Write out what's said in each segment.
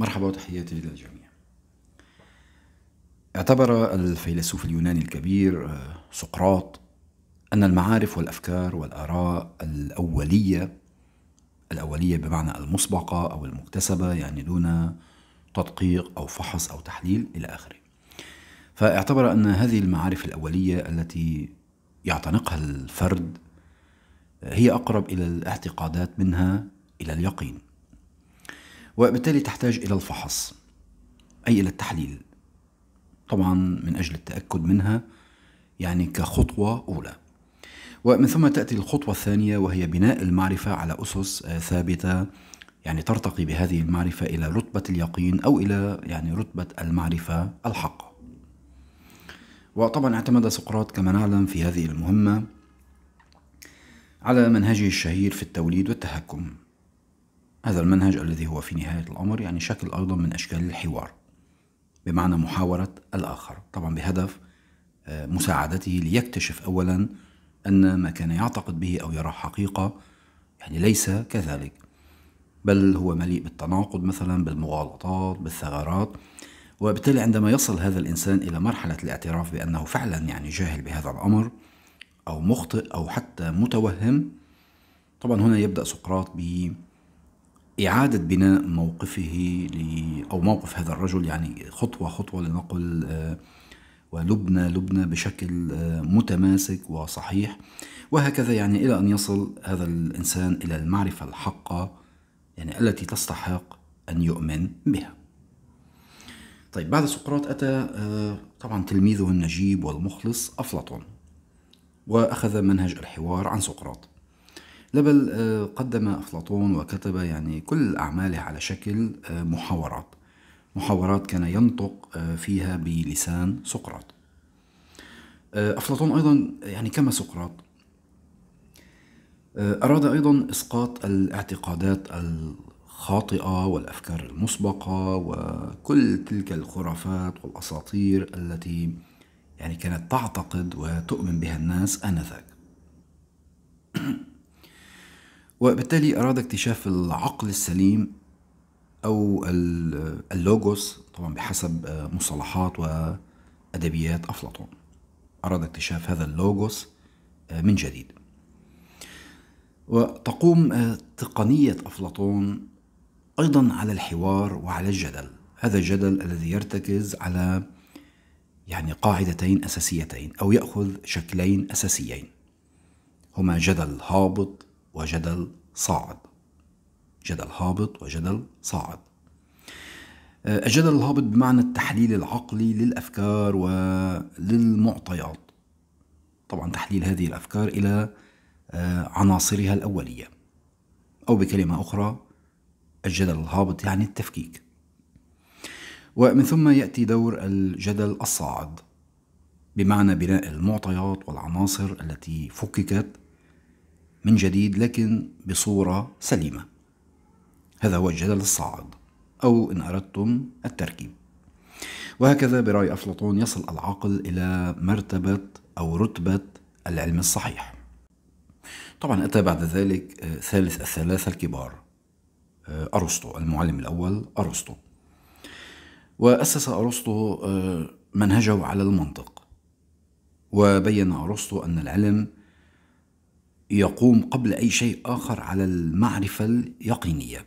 مرحبا وتحياتي للجميع اعتبر الفيلسوف اليوناني الكبير آه، سقراط أن المعارف والأفكار والآراء الأولية الأولية بمعنى المسبقة أو المكتسبة يعني دون تدقيق أو فحص أو تحليل إلى آخره فاعتبر أن هذه المعارف الأولية التي يعتنقها الفرد هي أقرب إلى الاعتقادات منها إلى اليقين وبالتالي تحتاج إلى الفحص أي إلى التحليل طبعا من أجل التأكد منها يعني كخطوة أولى ومن ثم تأتي الخطوة الثانية وهي بناء المعرفة على أسس آه، ثابتة يعني ترتقي بهذه المعرفة إلى رتبة اليقين أو إلى يعني رتبة المعرفة الحق وطبعا اعتمد سقراط كما نعلم في هذه المهمة على منهجه الشهير في التوليد والتهكم هذا المنهج الذي هو في نهاية الأمر يعني شكل أيضا من أشكال الحوار بمعنى محاورة الآخر طبعا بهدف آه، مساعدته ليكتشف أولا أن ما كان يعتقد به أو يراه حقيقة يعني ليس كذلك بل هو مليء بالتناقض مثلا بالمغالطات بالثغرات وبالتالي عندما يصل هذا الإنسان إلى مرحلة الاعتراف بأنه فعلا يعني جاهل بهذا الأمر أو مخطئ أو حتى متوهم طبعا هنا يبدأ سقراط ب إعادة بناء موقفه أو موقف هذا الرجل يعني خطوة خطوة لنقل آه، ولبنى لبنى بشكل آه، متماسك وصحيح وهكذا يعني إلى أن يصل هذا الإنسان إلى المعرفة الحقة يعني التي تستحق أن يؤمن بها طيب بعد سقراط أتى آه، طبعا تلميذه النجيب والمخلص أفلاطون وأخذ منهج الحوار عن سقراط لبل آه، قدم أفلاطون وكتب يعني كل أعماله على شكل آه، محاورات محاورات كان ينطق آه، فيها بلسان سقراط أفلاطون أيضا يعني كما سقراط أراد أيضا إسقاط الاعتقادات الخاطئة والأفكار المسبقة وكل تلك الخرافات والأساطير التي يعني كانت تعتقد وتؤمن بها الناس آنذاك وبالتالي أراد اكتشاف العقل السليم أو اللوجوس طبعا بحسب آه، مصطلحات وأدبيات أفلاطون أراد اكتشاف هذا اللوجوس آه، من جديد وتقوم آه، تقنية أفلاطون أيضا على الحوار وعلى الجدل هذا الجدل الذي يرتكز على يعني قاعدتين أساسيتين أو يأخذ شكلين أساسيين هما جدل هابط وجدل صاعد جدل هابط وجدل صاعد آه، الجدل الهابط بمعنى التحليل العقلي للأفكار وللمعطيات طبعا تحليل هذه الأفكار إلى آه، عناصرها الأولية أو بكلمة أخرى الجدل الهابط يعني التفكيك ومن ثم يأتي دور الجدل الصاعد بمعنى بناء المعطيات والعناصر التي فككت من جديد لكن بصورة سليمة هذا هو الجدل الصاعد أو إن أردتم التركيب وهكذا برأي أفلاطون يصل العقل إلى مرتبة أو رتبة العلم الصحيح طبعا أتى بعد ذلك آه، ثالث الثلاثة الكبار آه، أرسطو المعلم الأول أرسطو وأسس أرسطو آه، منهجه على المنطق وبين أرسطو أن العلم يقوم قبل أي شيء آخر على المعرفة اليقينية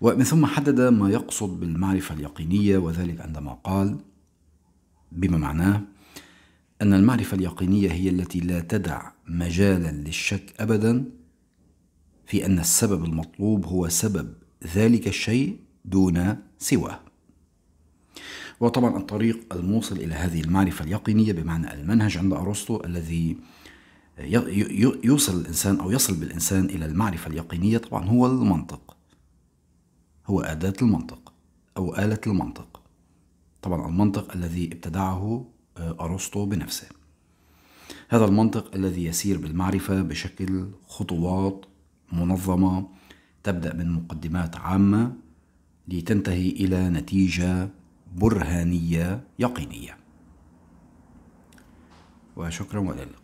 ومن ثم حدد ما يقصد بالمعرفة اليقينية وذلك عندما قال بما معناه أن المعرفة اليقينية هي التي لا تدع مجالا للشك أبدا في أن السبب المطلوب هو سبب ذلك الشيء دون سواه وطبعا الطريق الموصل إلى هذه المعرفة اليقينية بمعنى المنهج عند أرسطو الذي يوصل الإنسان أو يصل بالإنسان إلى المعرفة اليقينية طبعا هو المنطق هو أداة المنطق أو آلة المنطق طبعا المنطق الذي ابتدعه آه، أرسطو بنفسه هذا المنطق الذي يسير بالمعرفة بشكل خطوات منظمة تبدأ من مقدمات عامة لتنتهي إلى نتيجة برهانية يقينية وشكرا وإلى اللقاء